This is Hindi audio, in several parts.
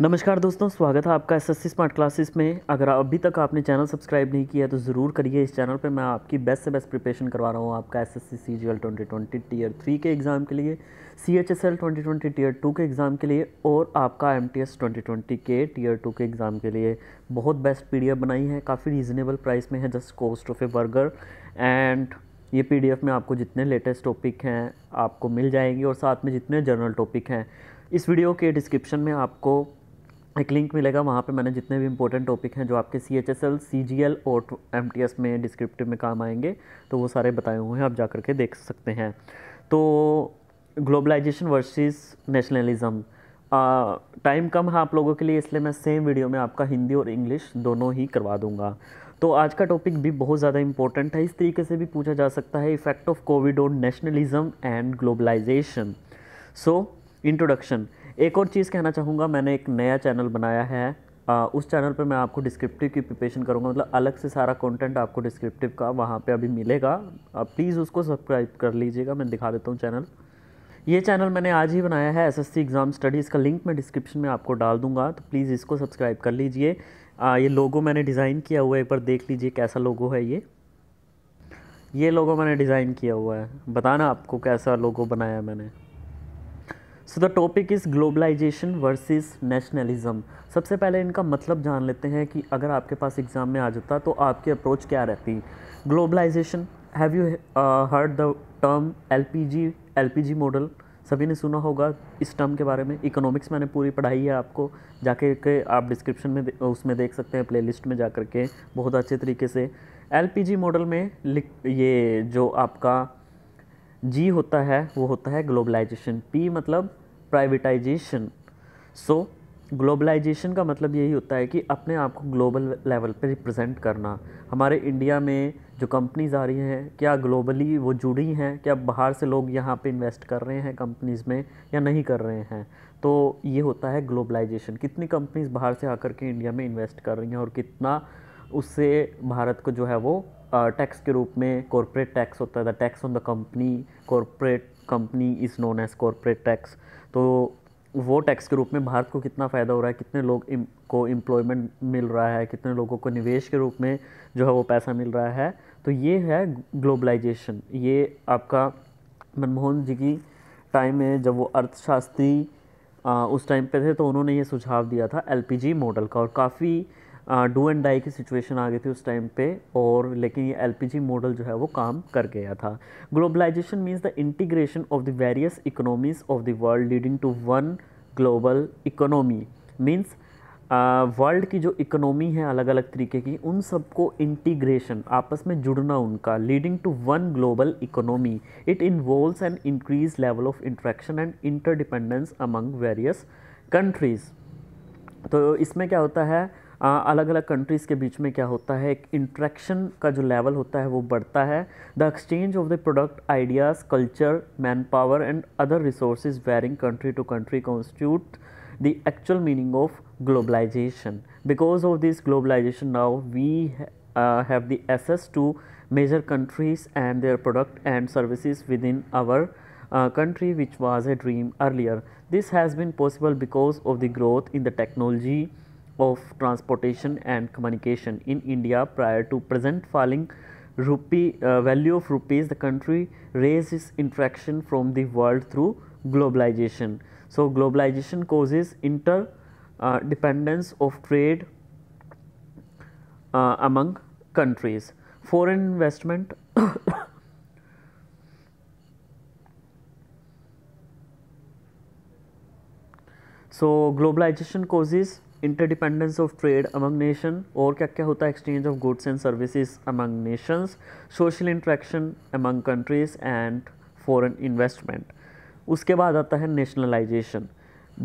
नमस्कार दोस्तों स्वागत है आपका एसएससी स्मार्ट क्लासेस में अगर अभी तक आपने चैनल सब्सक्राइब नहीं किया तो ज़रूर करिए इस चैनल पे मैं आपकी बेस्ट से बेस्ट प्रिपरेशन करवा रहा हूँ आपका एसएससी सीजीएल 2020 टीयर थ्री के एग्ज़ाम के लिए C H S L twenty twenty tier two के एग्ज़ाम के लिए और आपका M T S twenty twenty के टीयर टू के एग्ज़ाम के लिए बहुत बेस्ट पी डी एफ बनाई है काफ़ी रीज़नेबल प्राइस में है just cost of a burger and ये पी में आपको जितने लेटेस्ट टॉपिक हैं आपको मिल जाएंगे और साथ में जितने जनरल टॉपिक हैं इस वीडियो के डिस्क्रिप्शन में आपको एक लिंक मिलेगा वहाँ पे मैंने जितने भी इंपॉर्टेंट टॉपिक हैं जो आपके C H S L C G L और एम टी एस में डिस्क्रिप्टिव में काम आएंगे तो वो सारे बताए हुए हैं आप जा के देख सकते हैं तो ग्लोबलाइजेशन वर्सेस नेशनलिज्म टाइम कम है आप लोगों के लिए इसलिए मैं सेम वीडियो में आपका हिंदी और इंग्लिश दोनों ही करवा दूंगा तो आज का टॉपिक भी बहुत ज़्यादा इंपॉर्टेंट है इस तरीके से भी पूछा जा सकता है effect of COVID on nationalism and globalization so introduction एक और चीज़ कहना चाहूँगा मैंने एक नया चैनल बनाया है आ, उस चैनल पर मैं आपको डिस्क्रिप्टिव की प्रिपेशन करूँगा मतलब अलग से सारा कंटेंट आपको डिस्क्रिप्टिव का वहाँ पे अभी मिलेगा प्लीज़ उसको सब्सक्राइब कर लीजिएगा मैं दिखा देता हूँ चैनल ये चैनल मैंने आज ही बनाया है एसएससी एग्ज़ाम स्टडीज़ का लिंक मैं डिस्क्रिप्शन में आपको डाल दूंगा तो प्लीज़ इसको सब्सक्राइब कर लीजिए ये लोगो मैंने डिज़ाइन किया हुआ है एक बार देख लीजिए कैसा लोगो है ये ये लोगो मैंने डिज़ाइन किया हुआ है बताना आपको कैसा लोगो बनाया मैंने so the topic is globalization versus nationalism सबसे पहले इनका मतलब जान लेते हैं कि अगर आपके पास एग्ज़ाम में आ जाता तो आपकी अप्रोच क्या रहती globalization have you heard the term L L P G P G model सभी ने सुना होगा इस टर्म के बारे में इकोनॉमिक्स मैंने पूरी पढ़ाई है आपको जाके के आप डिस्क्रिप्शन में दे, उसमें देख सकते हैं प्लेलिस्ट में जा कर के बहुत अच्छे तरीके से एल पी जी मॉडल में ये जो आपका जी होता है वो होता है ग्लोबलाइजेशन पी मतलब प्राइवेटाइजेशन सो ग्लोबलाइजेशन का मतलब यही होता है कि अपने आप को ग्लोबल लेवल पे रिप्रेजेंट करना हमारे इंडिया में जो कंपनीज़ आ रही हैं क्या ग्लोबली वो जुड़ी हैं क्या बाहर से लोग यहाँ पे इन्वेस्ट कर रहे हैं कंपनीज़ में या नहीं कर रहे हैं तो ये होता है ग्लोबलाइजेशन कितनी कंपनीज़ बाहर से आकर के इंडिया में इन्वेस्ट कर रही हैं और कितना उससे भारत को जो है वो टैक्स के रूप में कॉरपोरेट टैक्स होता है the tax on the company corporate company is known as corporate tax तो वो टैक्स के रूप में भारत को कितना फ़ायदा हो रहा है कितने लोग इम, को एम्प्लॉयमेंट मिल रहा है कितने लोगों को निवेश के रूप में जो है वो पैसा मिल रहा है तो ये है ग्लोबलाइजेशन ये आपका मनमोहन जी की टाइम में जब वो अर्थशास्त्री उस टाइम पे थे तो उन्होंने ये सुझाव दिया था एलपीजी मॉडल का और काफ़ी डू एंड डाई की सिचुएशन आ गई थी उस टाइम पे और लेकिन ये एलपीजी मॉडल जो है वो काम कर गया था globalization means the integration of the various economies of the world leading to one global economy means world की जो इकोनॉमी है अलग अलग तरीके की उन सबको इंटीग्रेशन आपस में जुड़ना उनका leading to one global economy it involves an increase level of interaction and interdependence among various countries तो इसमें क्या होता है अलग अलग कंट्रीज़ के बीच में क्या होता है एक इंट्रैक्शन का जो लेवल होता है वो बढ़ता है the exchange of the product ideas culture man power and other resource varying country to country constitute the actual meaning of globalization because of this globalization now we have the access to major countries and their product and services with in our country which was a dream earlier this has been possible because of the growth in the technology of transportation and communication in India prior to present falling rupee uh, value of rupees the country raised its interaction from the world through globalization so globalization causes inter uh, dependence of trade uh, among countries foreign investment so globalization causes interdependence of trade among nation और क्या क्या होता है exchange of goods and services among nations social interaction among countries and foreign investment उसके बाद आता है नेशनलाइजेशन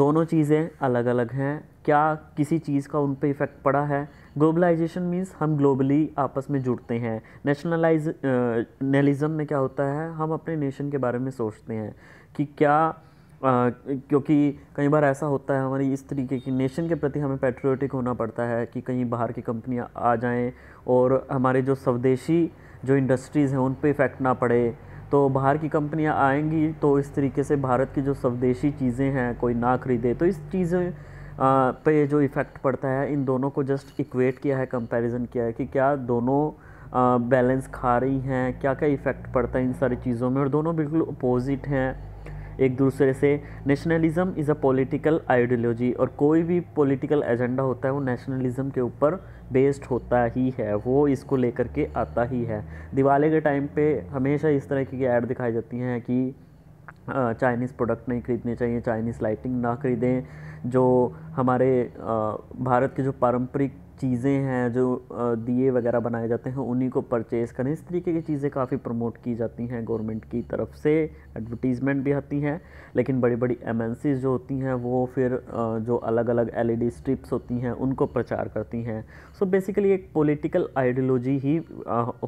दोनों चीज़ें अलग अलग हैं क्या किसी चीज़ का उन पर इफ़ेक्ट पड़ा है ग्लोबलाइजेशन मीन्स हम ग्लोबली आपस में जुड़ते हैं नेशनलाइज नलिज़म में क्या होता है हम अपने नेशन के बारे में सोचते हैं कि क्या क्योंकि कई बार ऐसा होता है हमारी इस तरीके की नेशन के प्रति हमें पेट्रियोटिक होना पड़ता है कि कहीं बाहर की कंपनियां आ जाएं और हमारे जो स्वदेशी जो इंडस्ट्रीज़ हैं उन पर इफ़ेक्ट ना पड़े तो बाहर की कंपनियां आएंगी तो इस तरीके से भारत की जो स्वदेशी चीज़ें हैं कोई ना खरीदे तो इस चीज़ें पर जो इफ़ेक्ट पड़ता है इन दोनों को जस्ट इक्वेट किया है कंपेरिज़न किया है कि क्या दोनों बैलेंस खा रही हैं क्या क्या इफ़ेक्ट पड़ता है इन सारी चीज़ों में और दोनों बिल्कुल अपोजिट हैं एक दूसरे से nationalism is a political ideology और कोई भी पॉलिटिकल एजेंडा होता है वो नेशनलिज़म के ऊपर बेस्ड होता ही है वो इसको लेकर के आता ही है दिवाली के टाइम पे हमेशा इस तरह की ऐड दिखाई जाती हैं कि चाइनीज़ प्रोडक्ट नहीं ख़रीदने चाहिए चाइनीज़ लाइटिंग ना ख़रीदें जो हमारे भारत के जो पारंपरिक चीज़ें हैं जो दिए वगैरह बनाए जाते हैं उन्हीं को परचेज़ करें इस तरीके की चीज़ें काफ़ी प्रमोट की जाती हैं गवर्नमेंट की तरफ से एडवर्टीज़मेंट भी आती हैं लेकिन बड़ी बड़ी एम जो होती हैं वो फिर जो अलग अलग एल स्ट्रिप्स होती हैं उनको प्रचार करती हैं सो बेसिकली एक पोलिटिकल आइडियोलॉजी ही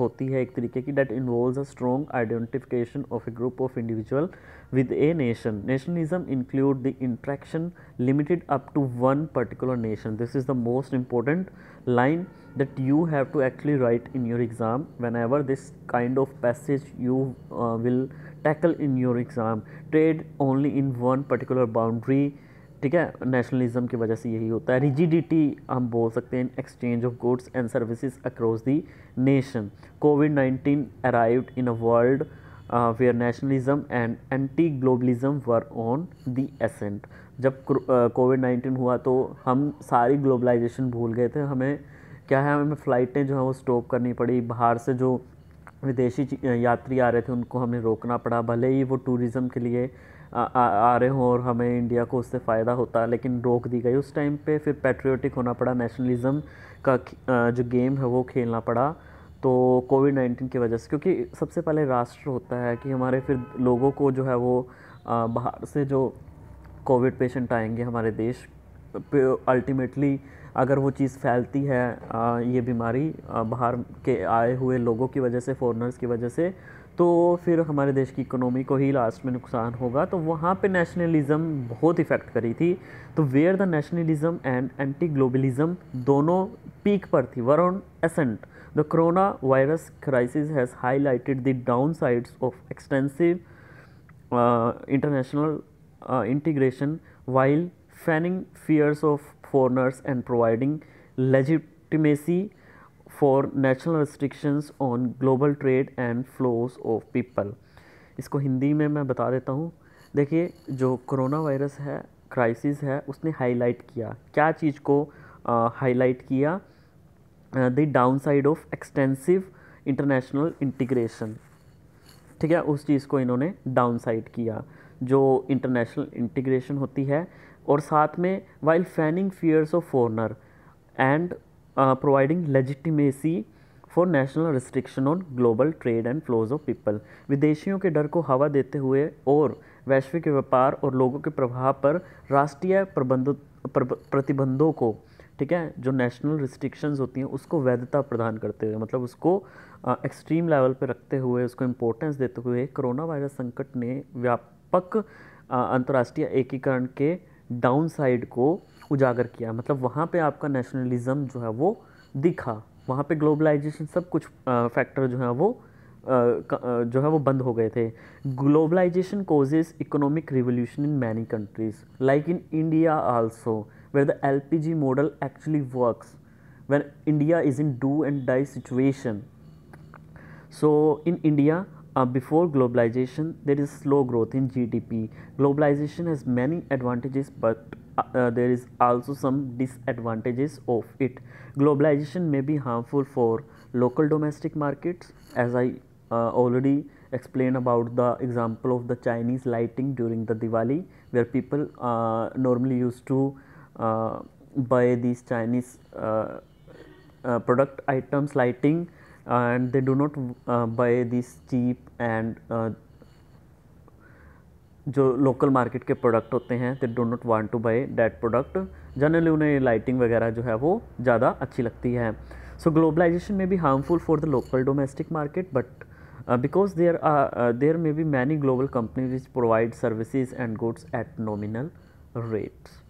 होती है एक तरीके की that involve a strong identification of a group of individual with a nation nationalism include the interaction limited up to one particular nation this is the most important line that you have to actually write in your exam whenever this kind of passage you uh, will tackle in your exam trade only in one particular boundary ठीक है nationalism की वजह से यही होता है rigidity हम बोल सकते हैं exchange of goods and services across the nation covid 19 arrived in a world uh, where nationalism and anti globalism were on the ascent जब कोविड नाइन्टीन हुआ तो हम सारी ग्लोबलाइजेशन भूल गए थे हमें क्या है हमें फ़्लाइटें जो है वो स्टॉप करनी पड़ी बाहर से जो विदेशी यात्री आ रहे थे उनको हमें रोकना पड़ा भले ही वो टूरिज़्म के लिए आ, आ, आ रहे हों और हमें इंडिया को उससे फ़ायदा होता लेकिन रोक दी गई उस टाइम पे फिर पेट्रियोटिक होना पड़ा नेशनलिज़म का जो गेम है वो खेलना पड़ा तो कोविड नाइन्टीन की वजह से क्योंकि सबसे पहले राष्ट्र होता है कि हमारे फिर लोगों को जो है वो बाहर से जो कोविड पेशेंट आएंगे हमारे देश पे अल्टीमेटली अगर वो चीज़ फैलती है आ, ये बीमारी बाहर के आए हुए लोगों की वजह से फॉरनर्स की वजह से तो फिर हमारे देश की इकोनॉमी को ही लास्ट में नुकसान होगा तो वहाँ पे नेशनलिज़म बहुत इफ़ेक्ट करी थी तो where the nationalism and anti globalism दोनों पीक पर थी were on ascent the corona virus crisis has highlighted the down sides of extensive international uh, integration while fanning fears of foreigners and providing legitimacy for national restrictions on global trade and flows of people इसको हिंदी में मैं बता देता हूँ देखिए जो कोरोना वायरस है क्राइसिस है उसने हाईलाइट किया क्या चीज़ को हाईलाइट uh, किया the down side of extensive international integration ठीक है उस चीज़ को इन्होंने डाउन साइड किया जो इंटरनेशनल इंटीग्रेशन होती है और साथ में while fanning fears of foreigner and providing legitimacy for national restriction on global trade and flows of people विदेशियों के डर को हवा देते हुए और वैश्विक व्यापार और लोगों के प्रभाव पर राष्ट्रीय प्रबंध प्रतिबंधों को ठीक है जो नेशनल रिस्ट्रिक्शंस होती हैं उसको वैधता प्रदान करते हुए मतलब उसको एक्सट्रीम लेवल पर रखते हुए उसको इम्पोर्टेंस देते हुए कोरोना वायरस संकट ने व्याप व्यापक अंतर्राष्ट्रीय एकीकरण के डाउन साइड को उजागर किया मतलब वहाँ पे आपका नेशनलिज्म जो है वो दिखा वहाँ पे ग्लोबलाइजेशन सब कुछ फैक्टर जो है वो जो है वो बंद हो गए थे globalization causes economic revolution in many countries like in India also where the L P G model actually works where India is in do and die situation so in India Uh, before globalization, there is slow growth in GDP. Globalization has many advantages, but uh, uh, there is also some disadvantages of it. Globalization may be harmful for local domestic markets, as I uh, already explained about the example of the Chinese lighting during the Diwali, where people uh, normally used to uh, buy these Chinese product items lighting and they do not uh, buy these cheap and uh, जो लोकल मार्केट के प्रोडक्ट होते हैं they do not want to buy that product generally उन्हें लाइटिंग वगैरह जो है वो ज़्यादा अच्छी लगती है सो ग्लोबलाइजेशन में be harmful for the local domestic market but because there there may be many global companies provide services and goods at nominal rates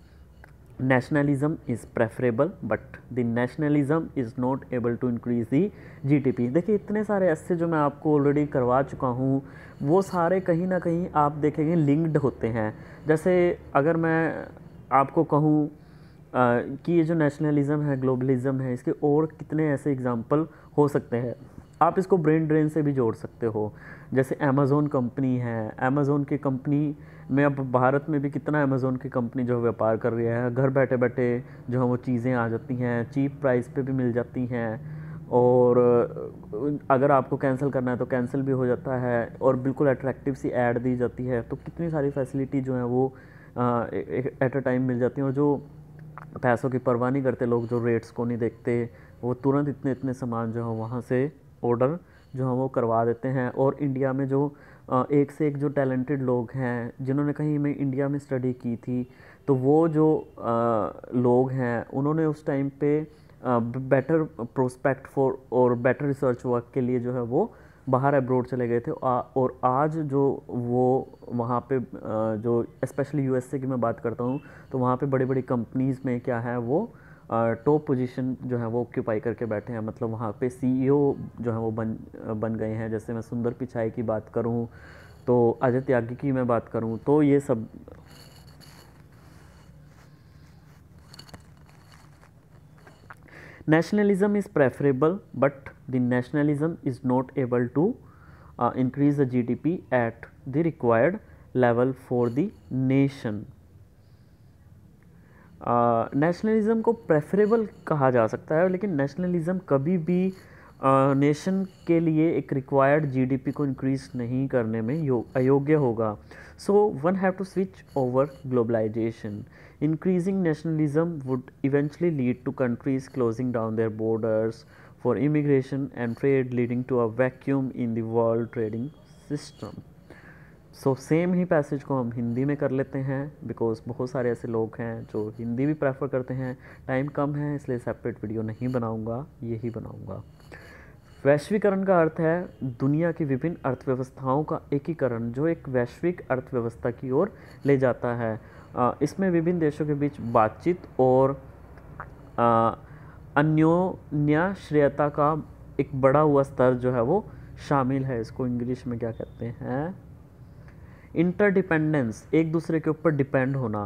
nationalism is preferable but the nationalism is not able to increase the GDP देखिए इतने सारे ऐसे जो मैं आपको ऑलरेडी करवा चुका हूँ वो सारे कहीं ना कहीं आप देखेंगे लिंक्ड होते हैं जैसे अगर मैं आपको कहूँ कि ये जो नेशनलिज़म है ग्लोबलिज़म है इसके और कितने ऐसे एग्ज़ाम्पल हो सकते हैं आप इसको ब्रेन ड्रेन से भी जोड़ सकते हो जैसे अमेज़ोन कंपनी है अमेज़ोन की कंपनी में अब भारत में भी कितना अमेज़ोन की कंपनी जो है व्यापार कर रही है घर बैठे बैठे जो है वो चीज़ें आ जाती हैं चीप प्राइस पे भी मिल जाती हैं और अगर आपको कैंसिल करना है तो कैंसिल भी हो जाता है और बिल्कुल अट्रैक्टिव सी ऐड दी जाती है तो कितनी सारी फैसिलिटी जो है वो एट अ टाइम मिल जाती है और जो पैसों की परवाह नहीं करते लोग जो रेट्स को नहीं देखते वो तुरंत इतने इतने सामान जो है वहाँ से ऑर्डर जो है वो करवा देते हैं और इंडिया में जो एक से एक जो टैलेंटेड लोग हैं जिन्होंने कहीं में इंडिया में स्टडी की थी तो वो जो लोग हैं उन्होंने उस टाइम पे बेटर प्रोस्पेक्ट फॉर और बेटर रिसर्च वर्क के लिए जो है वो बाहर अब्रोड चले गए थे और आज जो वो वहाँ पे जो स्पेशली यूएसए की मैं बात करता हूँ तो वहाँ पे बड़ी बड़ी कंपनीज़ में क्या है वो टॉप पोजीशन जो है वो ऑक्यूपाई करके बैठे हैं मतलब वहाँ पे सीईओ e जो है वो बन बन गए हैं जैसे मैं सुंदर पिछाई की बात करूँ तो अजय त्यागी की मैं बात करूँ तो ये सब nationalism is preferable but the nationalism is not able to increase the GDP at the required level for the nation nationalism को प्रेफरेबल कहा जा सकता है लेकिन नेशनलिज़म कभी भी नेशन के लिए एक रिक्वायर्ड जीडीपी को इंक्रीज नहीं करने में यो अयोग्य होगा so one have to switch over globalization increasing nationalism would eventually lead to countries closing down their borders for immigration and trade leading to a vacuum in the world trading system so so, same ही पैसेज को हम हिंदी में कर लेते हैं बिकॉज बहुत सारे ऐसे लोग हैं जो हिंदी भी प्रेफर करते हैं टाइम कम है इसलिए सेपरेट वीडियो नहीं बनाऊंगा यही बनाऊंगा वैश्वीकरण का अर्थ है दुनिया की विभिन्न अर्थव्यवस्थाओं का एकीकरण जो एक वैश्विक अर्थव्यवस्था की ओर ले जाता है इसमें विभिन्न देशों के बीच बातचीत और अन्योन्याश्रेयता का एक बड़ा हुआ स्तर जो है वो शामिल है इसको इंग्लिश में क्या कहते हैं इंटरडिपेंडेंस एक दूसरे के ऊपर डिपेंड होना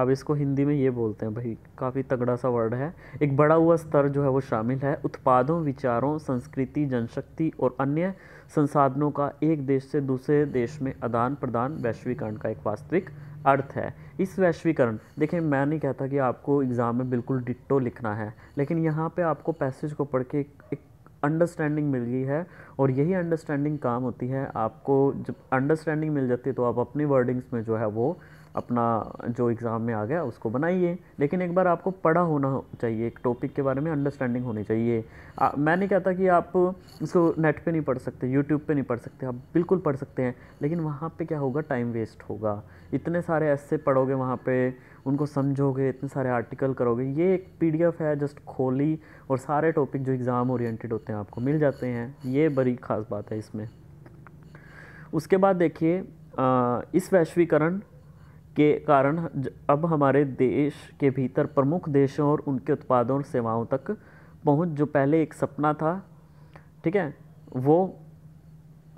अब इसको हिंदी में ये बोलते हैं भाई काफ़ी तगड़ा सा वर्ड है एक बड़ा हुआ स्तर जो है वो शामिल है उत्पादों विचारों संस्कृति जनशक्ति और अन्य संसाधनों का एक देश से दूसरे देश में आदान प्रदान वैश्वीकरण का एक वास्तविक अर्थ है इस वैश्वीकरण देखिए मैं नहीं कहता कि आपको एग्ज़ाम में बिल्कुल डिट्टो लिखना है लेकिन यहाँ पे आपको पैसेज को पढ़ के एक, एक अंडरस्टैंडिंग मिल गई है और यही अंडरस्टैंडिंग काम होती है आपको जब अंडरस्टैंडिंग मिल जाती है तो आप अपनी वर्डिंग्स में जो है वो अपना जो एग्ज़ाम में आ गया उसको बनाइए लेकिन एक बार आपको पढ़ा होना चाहिए एक टॉपिक के बारे में अंडरस्टैंडिंग होनी चाहिए आ, मैं नहीं कहता कि आप इसको नेट पे नहीं पढ़ सकते यूट्यूब पे नहीं पढ़ सकते आप बिल्कुल पढ़ सकते हैं लेकिन वहाँ पे क्या होगा टाइम वेस्ट होगा इतने सारे ऐसे पढ़ोगे वहाँ पर उनको समझोगे इतने सारे आर्टिकल करोगे ये एक पीडीएफ है जस्ट खोली और सारे टॉपिक जो एग्ज़ाम ओरिएंटेड होते हैं आपको मिल जाते हैं ये बड़ी ख़ास बात है इसमें उसके बाद देखिए इस वैश्वीकरण के कारण अब हमारे देश के भीतर प्रमुख देशों और उनके उत्पादों और सेवाओं तक पहुंच जो पहले एक सपना था ठीक है वो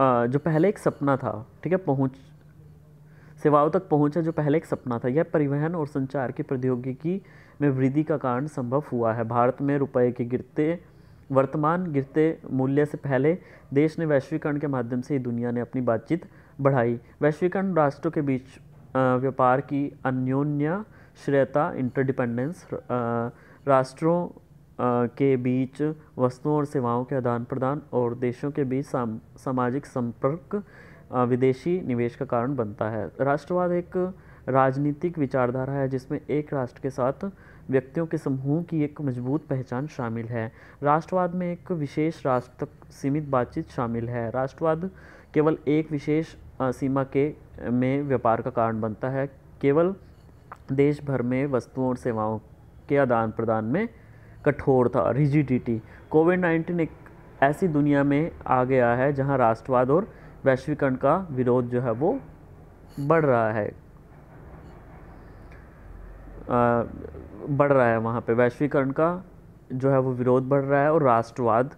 जो पहले एक सपना था ठीक है पहुंच सेवाओं तक पहुंच जो पहले एक सपना था यह परिवहन और संचार की प्रौद्योगिकी में वृद्धि का कारण संभव हुआ है भारत में रुपए के गिरते वर्तमान गिरते मूल्य से पहले देश ने वैश्वीकरण के माध्यम से ही दुनिया ने अपनी बातचीत बढ़ाई वैश्वीकरण राष्ट्रों के बीच व्यापार की अन्योन्य श्रेयता इंटरडिपेंडेंस राष्ट्रों के बीच वस्तुओं और सेवाओं के आदान प्रदान और देशों के बीच साम सामाजिक संपर्क विदेशी निवेश का कारण बनता है राष्ट्रवाद एक राजनीतिक विचारधारा है जिसमें एक राष्ट्र के साथ व्यक्तियों के समूह की एक मजबूत पहचान शामिल है राष्ट्रवाद में एक विशेष राष्ट्र तक सीमित बातचीत शामिल है राष्ट्रवाद केवल एक विशेष सीमा के में व्यापार का कारण बनता है केवल देश भर में वस्तुओं और सेवाओं के आदान प्रदान में कठोरता रिजिडिटी कोविड नाइन्टीन एक ऐसी दुनिया में आ गया है जहां राष्ट्रवाद और वैश्वीकरण का विरोध जो है वो बढ़ रहा है आ, बढ़ रहा है वहाँ पे वैश्वीकरण का जो है वो विरोध बढ़ रहा है और राष्ट्रवाद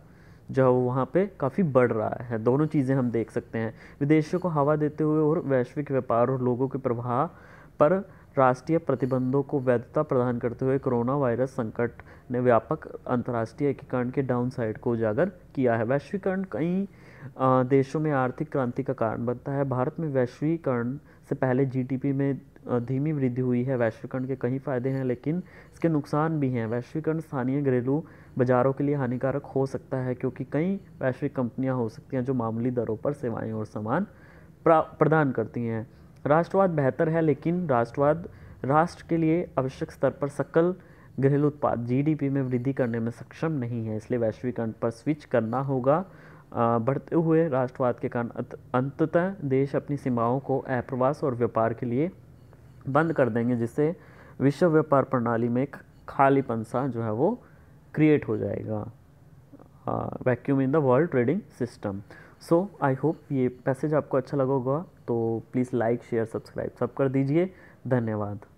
जो है वो वहाँ पे काफ़ी बढ़ रहा है दोनों चीज़ें हम देख सकते हैं विदेशियों को हवा देते हुए और वैश्विक व्यापार और लोगों के प्रवाह पर राष्ट्रीय प्रतिबंधों को वैधता प्रदान करते हुए कोरोना वायरस संकट ने व्यापक अंतर्राष्ट्रीय एकीकरण के डाउनसाइड को उजागर किया है वैश्वीकरण कई देशों में आर्थिक क्रांति का कारण बनता है भारत में वैश्वीकरण से पहले जीडीपी में धीमी वृद्धि हुई है वैश्वीकरण के कई फ़ायदे हैं लेकिन इसके नुकसान भी हैं वैश्वीकरण स्थानीय घरेलू बाज़ारों के लिए हानिकारक हो सकता है क्योंकि कई वैश्विक कंपनियां हो सकती हैं जो मामूली दरों पर सेवाएं और सामान प्रदान करती हैं राष्ट्रवाद बेहतर है लेकिन राष्ट्रवाद राष्ट्र के लिए आवश्यक स्तर पर सकल घरेलू उत्पाद जीडीपी में वृद्धि करने में सक्षम नहीं है इसलिए वैश्वीकरण पर स्विच करना होगा बढ़ते हुए राष्ट्रवाद के कारण अंततः देश अपनी सीमाओं को अप्रवास और व्यापार के लिए बंद कर देंगे जिससे विश्व व्यापार प्रणाली में एक पंसा जो है वो क्रिएट हो जाएगा vacuum in the world trading system so I hope ये पैसेज आपको अच्छा लगा होगा तो प्लीज़ लाइक शेयर सब्सक्राइब सब कर दीजिए धन्यवाद